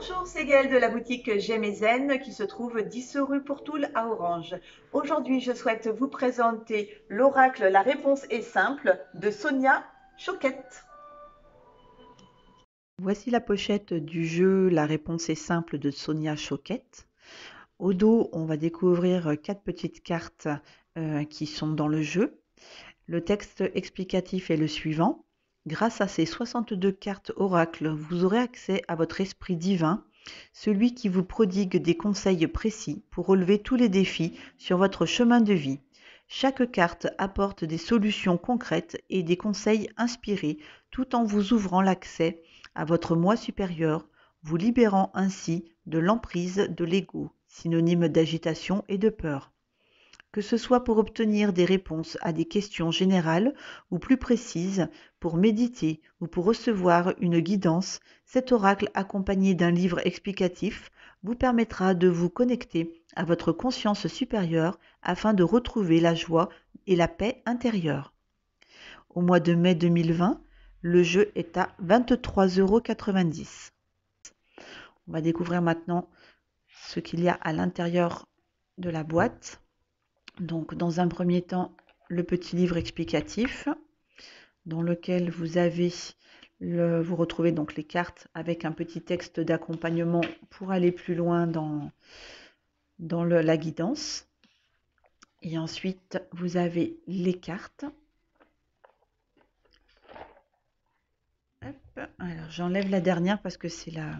Bonjour, c'est Gaëlle de la boutique J'aime qui se trouve 10 rue Pourtoul à Orange. Aujourd'hui, je souhaite vous présenter l'oracle La réponse est simple de Sonia Choquette. Voici la pochette du jeu La réponse est simple de Sonia Choquette. Au dos, on va découvrir quatre petites cartes euh, qui sont dans le jeu. Le texte explicatif est le suivant. Grâce à ces 62 cartes oracles, vous aurez accès à votre esprit divin, celui qui vous prodigue des conseils précis pour relever tous les défis sur votre chemin de vie. Chaque carte apporte des solutions concrètes et des conseils inspirés tout en vous ouvrant l'accès à votre moi supérieur, vous libérant ainsi de l'emprise de l'ego, synonyme d'agitation et de peur que ce soit pour obtenir des réponses à des questions générales ou plus précises, pour méditer ou pour recevoir une guidance, cet oracle accompagné d'un livre explicatif vous permettra de vous connecter à votre conscience supérieure afin de retrouver la joie et la paix intérieure. Au mois de mai 2020, le jeu est à 23,90 euros. On va découvrir maintenant ce qu'il y a à l'intérieur de la boîte. Donc, dans un premier temps, le petit livre explicatif dans lequel vous avez vous retrouvez donc les cartes avec un petit texte d'accompagnement pour aller plus loin dans, dans la guidance. Et ensuite, vous avez les cartes. Alors, j'enlève la dernière parce que c'est la,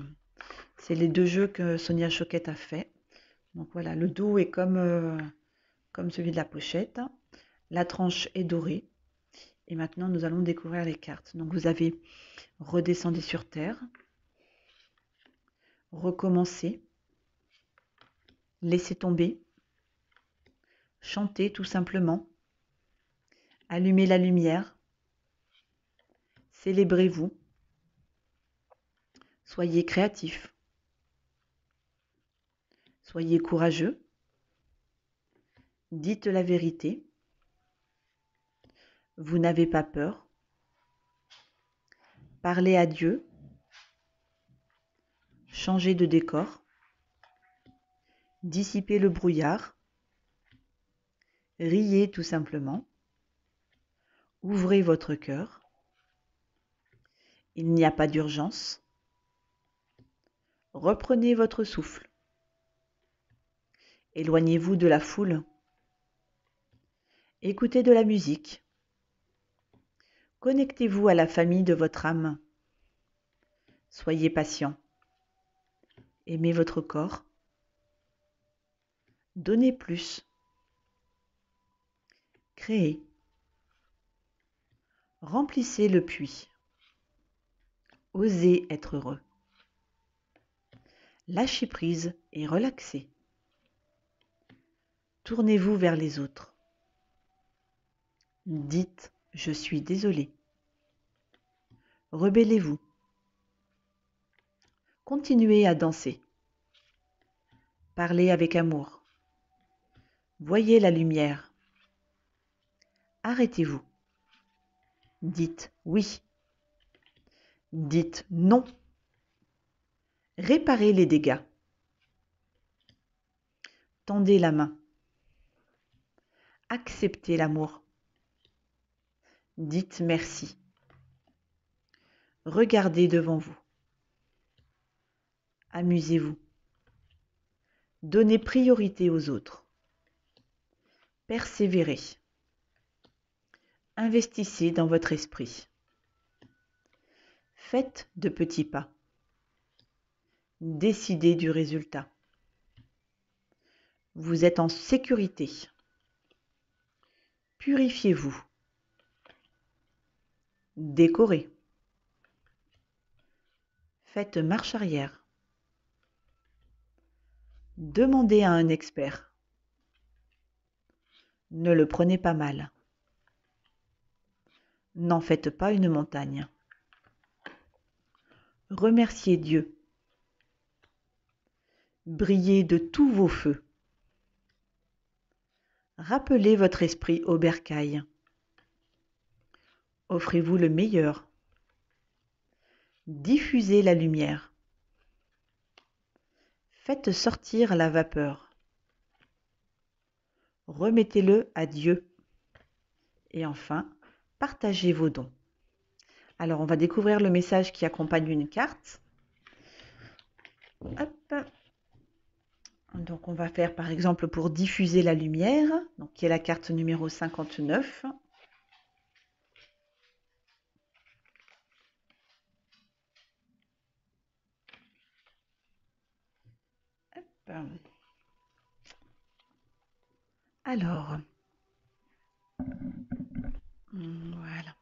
c'est les deux jeux que Sonia Choquette a fait. Donc voilà, le dos est comme euh, comme celui de la pochette. La tranche est dorée. Et maintenant, nous allons découvrir les cartes. Donc, vous avez redescendu sur terre, recommencé, laisser tomber, chanter tout simplement, allumer la lumière, célébrez-vous, soyez créatif, soyez courageux, Dites la vérité. Vous n'avez pas peur. Parlez à Dieu. Changez de décor. Dissipez le brouillard. Riez tout simplement. Ouvrez votre cœur. Il n'y a pas d'urgence. Reprenez votre souffle. Éloignez-vous de la foule. Écoutez de la musique. Connectez-vous à la famille de votre âme. Soyez patient. Aimez votre corps. Donnez plus. Créez. Remplissez le puits. Osez être heureux. Lâchez prise et relaxez. Tournez-vous vers les autres. Dites Je suis désolé. Rebellez-vous. Continuez à danser. Parlez avec amour. Voyez la lumière. Arrêtez-vous. Dites oui. Dites non. Réparez les dégâts. Tendez la main. Acceptez l'amour dites merci. Regardez devant vous. Amusez-vous. Donnez priorité aux autres. Persévérez. Investissez dans votre esprit. Faites de petits pas. Décidez du résultat. Vous êtes en sécurité. Purifiez-vous. Décorer. Faites marche arrière. Demandez à un expert. Ne le prenez pas mal. N'en faites pas une montagne. Remerciez Dieu. Brillez de tous vos feux. Rappelez votre esprit au bercail. Offrez-vous le meilleur. Diffusez la lumière. Faites sortir la vapeur. Remettez-le à Dieu. Et enfin, partagez vos dons. Alors, on va découvrir le message qui accompagne une carte. Donc, on va faire par exemple pour diffuser la lumière, donc qui est la carte numéro 59. Euh, alors, hmm, voilà.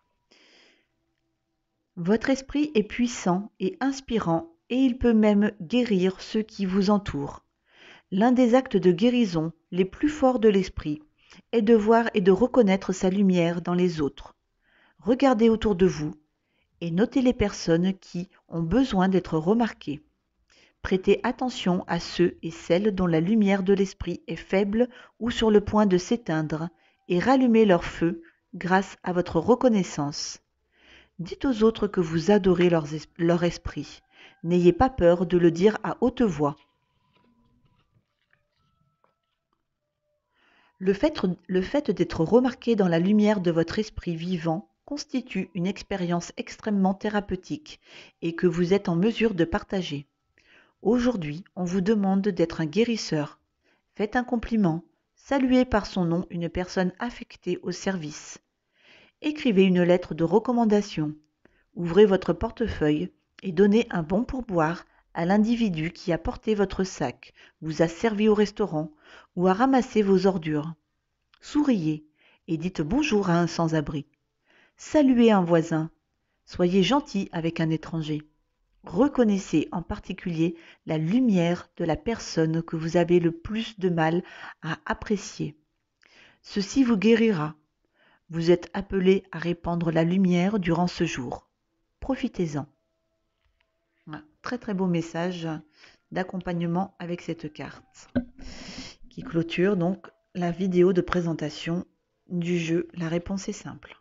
Votre esprit est puissant et inspirant et il peut même guérir ceux qui vous entourent. L'un des actes de guérison les plus forts de l'esprit est de voir et de reconnaître sa lumière dans les autres. Regardez autour de vous et notez les personnes qui ont besoin d'être remarquées prêtez attention à ceux et celles dont la lumière de l'esprit est faible ou sur le point de s'éteindre, et rallumez leur feu grâce à votre reconnaissance. Dites aux autres que vous adorez leur, esprit. N'ayez pas peur de le dire à haute voix. Le fait, le fait d'être remarqué dans la lumière de votre esprit vivant constitue une expérience extrêmement thérapeutique et que vous êtes en mesure de partager. Aujourd'hui, on vous demande d'être un guérisseur. Faites un compliment. Saluez par son nom une personne affectée au service. Écrivez une lettre de recommandation. Ouvrez votre portefeuille et donnez un bon pourboire à l'individu qui a porté votre sac, vous a servi au restaurant ou a ramassé vos ordures. Souriez et dites bonjour à un sans-abri. Saluez un voisin. Soyez gentil avec un étranger. Reconnaissez en particulier la lumière de la personne que vous avez le plus de mal à apprécier. Ceci vous guérira. Vous êtes appelé à répandre la lumière durant ce jour. Profitez-en. Ah, très très beau message d'accompagnement avec cette carte qui clôture donc la vidéo de présentation du jeu. La réponse est simple.